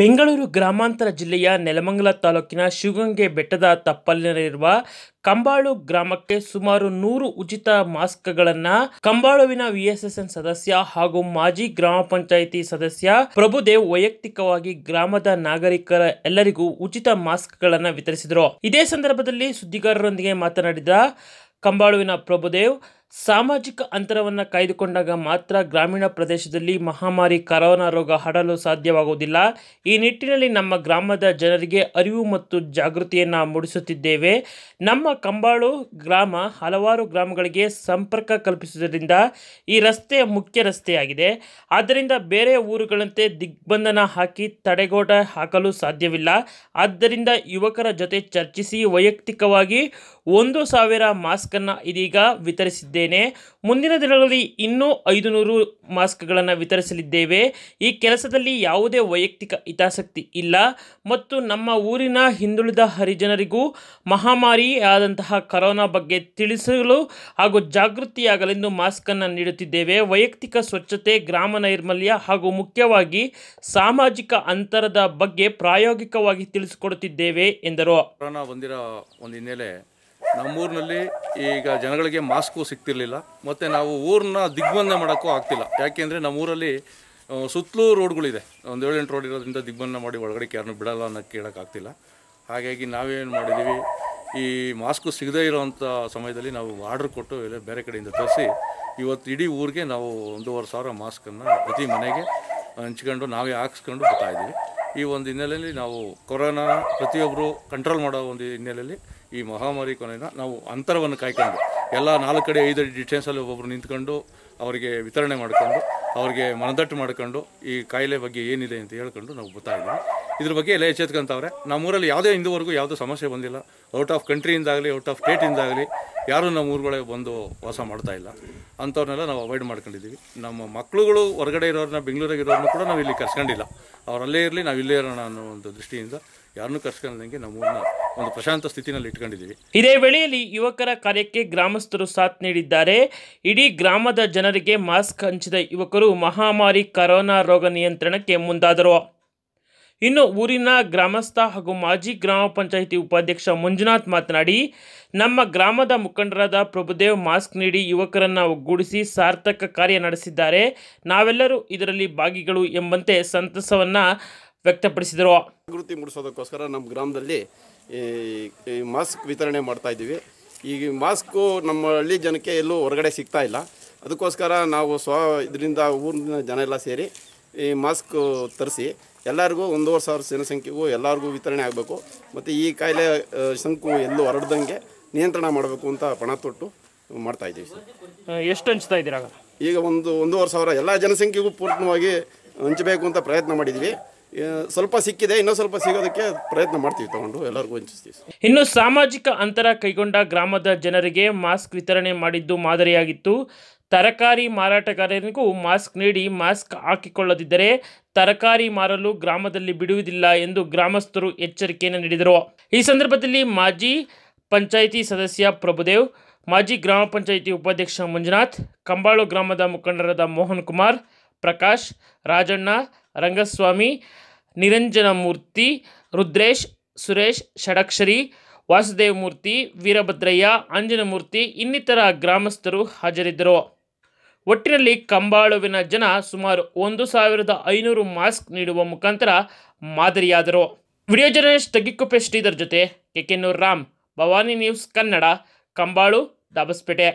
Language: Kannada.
ಬೆಂಗಳೂರು ಗ್ರಾಮಾಂತರ ಜಿಲ್ಲೆಯ ನೆಲಮಂಗಲ ತಾಲೂಕಿನ ಶಿವಗಂಗೆ ಬೆಟ್ಟದ ತಪ್ಪಲಿನಲ್ಲಿರುವ ಕಂಬಾಳು ಗ್ರಾಮಕ್ಕೆ ಸುಮಾರು ನೂರು ಉಚಿತ ಮಾಸ್ಕ್ಗಳನ್ನು ಕಂಬಾಳುವಿನ ವಿಎಸ್ಎಸ್ಎನ್ ಸದಸ್ಯ ಹಾಗೂ ಮಾಜಿ ಗ್ರಾಮ ಪಂಚಾಯಿತಿ ಸದಸ್ಯ ಪ್ರಭುದೇವ್ ವೈಯಕ್ತಿಕವಾಗಿ ಗ್ರಾಮದ ನಾಗರಿಕರ ಎಲ್ಲರಿಗೂ ಉಚಿತ ಮಾಸ್ಕ್ಗಳನ್ನು ವಿತರಿಸಿದರು ಇದೇ ಸಂದರ್ಭದಲ್ಲಿ ಸುದ್ದಿಗಾರರೊಂದಿಗೆ ಮಾತನಾಡಿದ ಕಂಬಾಳುವಿನ ಪ್ರಭುದೇವ್ ಸಾಮಾಜಿಕ ಅಂತರವನ್ನು ಕಾಯ್ದುಕೊಂಡಾಗ ಮಾತ್ರ ಗ್ರಾಮೀಣ ಪ್ರದೇಶದಲ್ಲಿ ಮಹಾಮಾರಿ ಕರೋನಾ ರೋಗ ಹರಡಲು ಸಾಧ್ಯವಾಗುವುದಿಲ್ಲ ಈ ನಿಟ್ಟಿನಲ್ಲಿ ನಮ್ಮ ಗ್ರಾಮದ ಜನರಿಗೆ ಅರಿವು ಮತ್ತು ಜಾಗೃತಿಯನ್ನು ಮೂಡಿಸುತ್ತಿದ್ದೇವೆ ನಮ್ಮ ಕಂಬಾಳು ಗ್ರಾಮ ಹಲವಾರು ಗ್ರಾಮಗಳಿಗೆ ಸಂಪರ್ಕ ಕಲ್ಪಿಸುವುದರಿಂದ ಈ ರಸ್ತೆ ಮುಖ್ಯ ರಸ್ತೆಯಾಗಿದೆ ಆದ್ದರಿಂದ ಬೇರೆ ಊರುಗಳಂತೆ ದಿಗ್ಬಂಧನ ಹಾಕಿ ತಡೆಗೋಟ ಹಾಕಲು ಸಾಧ್ಯವಿಲ್ಲ ಆದ್ದರಿಂದ ಯುವಕರ ಜೊತೆ ಚರ್ಚಿಸಿ ವೈಯಕ್ತಿಕವಾಗಿ ಒಂದು ಸಾವಿರ ಮಾಸ್ಕನ್ನು ಇದೀಗ ವಿತರಿಸಿದ್ದೇವೆ ಮಾಡಿದ್ದೇನೆ ಮುಂದಿನ ದಿನಗಳಲ್ಲಿ ಇನ್ನೂ ಐದು ನೂರು ಮಾಸ್ಕ್ಗಳನ್ನು ವಿತರಿಸಲಿದ್ದೇವೆ ಈ ಕೆಲಸದಲ್ಲಿ ಯಾವುದೇ ವೈಯಕ್ತಿಕ ಹಿತಾಸಕ್ತಿ ಇಲ್ಲ ಮತ್ತು ನಮ್ಮ ಊರಿನ ಹಿಂದುಳಿದ ಹರಿಜನರಿಗೂ ಮಹಾಮಾರಿ ಆದಂತಹ ಕರೋನಾ ಬಗ್ಗೆ ತಿಳಿಸಲು ಹಾಗೂ ಜಾಗೃತಿಯಾಗಲೆಂದು ಮಾಸ್ಕನ್ನು ನೀಡುತ್ತಿದ್ದೇವೆ ವೈಯಕ್ತಿಕ ಸ್ವಚ್ಛತೆ ಗ್ರಾಮ ನೈರ್ಮಲ್ಯ ಹಾಗೂ ಮುಖ್ಯವಾಗಿ ಸಾಮಾಜಿಕ ಅಂತರದ ಬಗ್ಗೆ ಪ್ರಾಯೋಗಿಕವಾಗಿ ತಿಳಿಸಿಕೊಡುತ್ತಿದ್ದೇವೆ ಎಂದರು ಕೊರೋನಾ ಬಂದಿರೋ ಒಂದು ಹಿನ್ನೆಲೆ ನಮ್ಮೂರಿನಲ್ಲಿ ಈಗ ಜನಗಳಿಗೆ ಮಾಸ್ಕು ಸಿಗ್ತಿರ್ಲಿಲ್ಲ ಮತ್ತು ನಾವು ಊರನ್ನ ದಿಗ್ಬಂಧ ಮಾಡೋಕ್ಕೂ ಆಗ್ತಿಲ್ಲ ಯಾಕೆಂದರೆ ಊರಲ್ಲಿ ಸುತ್ತಲೂ ರೋಡ್ಗಳಿದೆ ಒಂದು ಏಳೆಂಟು ರೋಡ್ ಇರೋದ್ರಿಂದ ದಿಗ್ಬಂಧನ ಮಾಡಿ ಒಳಗಡೆ ಯಾರನ್ನೂ ಬಿಡಲ್ಲ ಅನ್ನೋ ಕೇಳೋಕ್ಕಾಗ್ತಿಲ್ಲ ಹಾಗಾಗಿ ನಾವೇನು ಮಾಡಿದ್ದೀವಿ ಈ ಮಾಸ್ಕು ಸಿಗದೇ ಇರೋವಂಥ ಸಮಯದಲ್ಲಿ ನಾವು ಆರ್ಡ್ರ್ ಕೊಟ್ಟು ಎಲ್ಲ ಬೇರೆ ಕಡೆಯಿಂದ ತರಿಸಿ ಇವತ್ತು ಇಡೀ ಊರಿಗೆ ನಾವು ಒಂದೂವರೆ ಸಾವಿರ ಮಾಸ್ಕನ್ನು ಪ್ರತಿ ಮನೆಗೆ ಹಂಚ್ಕೊಂಡು ನಾವೇ ಹಾಕ್ಸ್ಕೊಂಡು ಬರ್ತಾಯಿದ್ದೀವಿ ಈ ಒಂದು ಹಿನ್ನೆಲೆಯಲ್ಲಿ ನಾವು ಕೊರೋನಾ ಪ್ರತಿಯೊಬ್ಬರು ಕಂಟ್ರೋಲ್ ಮಾಡೋ ಒಂದು ಹಿನ್ನೆಲೆಯಲ್ಲಿ ಈ ಮಹಾಮಾರಿ ಕೊನೆಯ ನಾವು ಅಂತರವನ್ನು ಕಾಯ್ಕೊಂಡು ಎಲ್ಲ ನಾಲ್ಕು ಕಡೆ ಐದು ಅಡಿ ಡಿಸ್ಟೆನ್ಸಲ್ಲಿ ಒಬ್ಬೊಬ್ಬರು ನಿಂತ್ಕೊಂಡು ಅವರಿಗೆ ವಿತರಣೆ ಮಾಡಿಕೊಂಡು ಅವರಿಗೆ ಮನದಟ್ಟು ಮಾಡ್ಕೊಂಡು ಈ ಕಾಯಿಲೆ ಬಗ್ಗೆ ಏನಿದೆ ಅಂತ ಹೇಳ್ಕೊಂಡು ನಾವು ಬರ್ತಾ ಇದ್ರ ಬಗ್ಗೆ ಎಲ್ಲ ಎಚ್ಚೆತ್ಕೊಂತವ್ರೆ ನಮ್ಮೂರಲ್ಲಿ ಯಾವುದೇ ಇಂದುವರೆಗೂ ಯಾವುದೇ ಸಮಸ್ಯೆ ಬಂದಿಲ್ಲ ಔಟ್ ಆಫ್ ಕಂಟ್ರಿಯಿಂದಾಗಲಿ ಔಟ್ ಆಫ್ ಸ್ಟೇಟಿಂದಾಗಲಿ ಯಾರೂ ನಮ್ಮ ಊರುಗಳಿಗೆ ಬಂದು ವಾಸ ಮಾಡ್ತಾ ಇಲ್ಲ ಅಂಥವ್ರನ್ನೆಲ್ಲ ನಾವು ಅವಾಯ್ಡ್ ಮಾಡ್ಕೊಂಡಿದ್ದೀವಿ ನಮ್ಮ ಮಕ್ಕಳುಗಳು ಹೊರಗಡೆ ಇರೋರನ್ನ ಬೆಂಗಳೂರಿಗೆ ಇರೋರನ್ನ ಕೂಡ ನಾವು ಇಲ್ಲಿ ಕರ್ಸ್ಕೊಂಡಿಲ್ಲ ಅವರಲ್ಲೇ ಇರಲಿ ನಾವು ಇಲ್ಲೇ ಇರೋಣ ಅನ್ನೋ ಒಂದು ದೃಷ್ಟಿಯಿಂದ ಯಾರನ್ನೂ ಕರ್ಸ್ಕೊಂಡಂಗೆ ಊರನ್ನ ಒಂದು ಪ್ರಶಾಂತ ಸ್ಥಿತಿನಲ್ಲಿ ಇಟ್ಕೊಂಡಿದ್ದೀವಿ ಇದೇ ವೇಳೆಯಲ್ಲಿ ಯುವಕರ ಕಾರ್ಯಕ್ಕೆ ಗ್ರಾಮಸ್ಥರು ಸಾಥ್ ನೀಡಿದ್ದಾರೆ ಇಡೀ ಗ್ರಾಮದ ಜನರಿಗೆ ಮಾಸ್ಕ್ ಹಂಚಿದ ಯುವಕರು ಮಹಾಮಾರಿ ಕರೋನಾ ರೋಗ ನಿಯಂತ್ರಣಕ್ಕೆ ಮುಂದಾದರು ಇನ್ನು ಊರಿನ ಗ್ರಾಮಸ್ಥ ಹಾಗೂ ಮಾಜಿ ಗ್ರಾಮ ಪಂಚಾಯಿತಿ ಉಪಾಧ್ಯಕ್ಷ ಮಂಜುನಾಥ್ ಮಾತನಾಡಿ ನಮ್ಮ ಗ್ರಾಮದ ಮುಖಂಡರಾದ ಪ್ರಭುದೇವ್ ಮಾಸ್ಕ್ ನೀಡಿ ಯುವಕರನ್ನು ಒಗ್ಗೂಡಿಸಿ ಸಾರ್ಥಕ ಕಾರ್ಯ ನಡೆಸಿದ್ದಾರೆ ನಾವೆಲ್ಲರೂ ಇದರಲ್ಲಿ ಭಾಗಿಗಳು ಎಂಬಂತೆ ಸಂತಸವನ್ನು ವ್ಯಕ್ತಪಡಿಸಿದರು ಜಾಗೃತಿ ಮೂಡಿಸೋದಕ್ಕೋಸ್ಕರ ನಮ್ಮ ಗ್ರಾಮದಲ್ಲಿ ಈ ಮಾಸ್ಕ್ ವಿತರಣೆ ಮಾಡ್ತಾ ಇದ್ದೀವಿ ಈಗ ಮಾಸ್ಕು ನಮ್ಮ ಹಳ್ಳಿ ಜನಕ್ಕೆ ಎಲ್ಲೂ ಹೊರಗಡೆ ಸಿಗ್ತಾ ಇಲ್ಲ ಅದಕ್ಕೋಸ್ಕರ ನಾವು ಸ್ವ ಇದರಿಂದ ಊರಿನ ಜನ ಎಲ್ಲ ಸೇರಿ ಈ ಮಾಸ್ಕ್ ತರಿಸಿ ಎಲ್ಲರಿಗೂ ಒಂದೂವರೆ ಸಾವಿರ ಜನಸಂಖ್ಯೆಗೂ ಎಲ್ಲರಿಗೂ ವಿತರಣೆ ಆಗಬೇಕು ಮತ್ತು ಈ ಕಾಯಿಲೆ ಶಂಕು ಎಲ್ಲೂ ಹರಡ್ದಂಗೆ ನಿಯಂತ್ರಣ ಮಾಡಬೇಕು ಅಂತ ಪಣ ತೊಟ್ಟು ಮಾಡ್ತಾ ಇದ್ದೀವಿ ಸರ್ ಎಷ್ಟು ಹಂಚ್ತಾ ಇದ್ದೀರಾ ಈಗ ಒಂದು ಒಂದೂವರೆ ಸಾವಿರ ಎಲ್ಲ ಜನಸಂಖ್ಯೆಗೂ ಪೂರ್ಣವಾಗಿ ಹಂಚಬೇಕು ಅಂತ ಪ್ರಯತ್ನ ಮಾಡಿದ್ವಿ ಸ್ವಲ್ಪ ಸಿಕ್ಕಿದೆ ಇನ್ನೂ ಸ್ವಲ್ಪ ಸಿಗೋದಕ್ಕೆ ಪ್ರಯತ್ನ ಮಾಡ್ತೀವಿ ತಗೊಂಡು ಎಲ್ಲರಿಗೂ ಹಂಚಿಸ್ತೀವಿ ಇನ್ನು ಸಾಮಾಜಿಕ ಅಂತರ ಕೈಗೊಂಡ ಗ್ರಾಮದ ಜನರಿಗೆ ಮಾಸ್ಕ್ ವಿತರಣೆ ಮಾಡಿದ್ದು ಮಾದರಿಯಾಗಿತ್ತು ತರಕಾರಿ ಮಾರಾಟಗಾರರಿಗೂ ಮಾಸ್ಕ್ ನೀಡಿ ಮಾಸ್ಕ್ ಹಾಕಿಕೊಳ್ಳದಿದ್ದರೆ ತರಕಾರಿ ಮಾರಲು ಗ್ರಾಮದಲ್ಲಿ ಬಿಡುವುದಿಲ್ಲ ಎಂದು ಗ್ರಾಮಸ್ಥರು ಎಚ್ಚರಿಕೆಯನ್ನು ನೀಡಿದರು ಈ ಸಂದರ್ಭದಲ್ಲಿ ಮಾಜಿ ಪಂಚಾಯಿತಿ ಸದಸ್ಯ ಪ್ರಭುದೇವ್ ಮಾಜಿ ಗ್ರಾಮ ಪಂಚಾಯಿತಿ ಉಪಾಧ್ಯಕ್ಷ ಮಂಜುನಾಥ್ ಕಂಬಾಳು ಗ್ರಾಮದ ಮುಖಂಡರಾದ ಮೋಹನ್ ಕುಮಾರ್ ಪ್ರಕಾಶ್ ರಾಜಣ್ಣ ರಂಗಸ್ವಾಮಿ ನಿರಂಜನ ಮೂರ್ತಿ ರುದ್ರೇಶ್ ಸುರೇಶ್ ಷಡಕ್ಷರಿ ವಾಸುದೇವಮೂರ್ತಿ ವೀರಭದ್ರಯ್ಯ ಅಂಜನಮೂರ್ತಿ ಇನ್ನಿತರ ಗ್ರಾಮಸ್ಥರು ಹಾಜರಿದ್ದರು ಒಟ್ಟಿನಲ್ಲಿ ಕಂಬಾಳುವಿನ ಜನ ಸುಮಾರು ಒಂದು ಸಾವಿರದ ಐನೂರು ಮಾಸ್ಕ್ ನೀಡುವ ಮುಖಾಂತರ ಮಾದರಿಯಾದರು ವಿಡಿಯೋ ಜರ್ನಲಿಸ್ಟ್ ತಗ್ಗಿಕುಪ್ಪೆ ಶ್ರೀಧರ್ ಜೊತೆ ಕೆಕೆನ್ನೂರ್ ರಾಮ್ ಭವಾನಿ ನ್ಯೂಸ್ ಕನ್ನಡ ಕಂಬಾಳು ದಾಬಸ್ಪೇಟೆ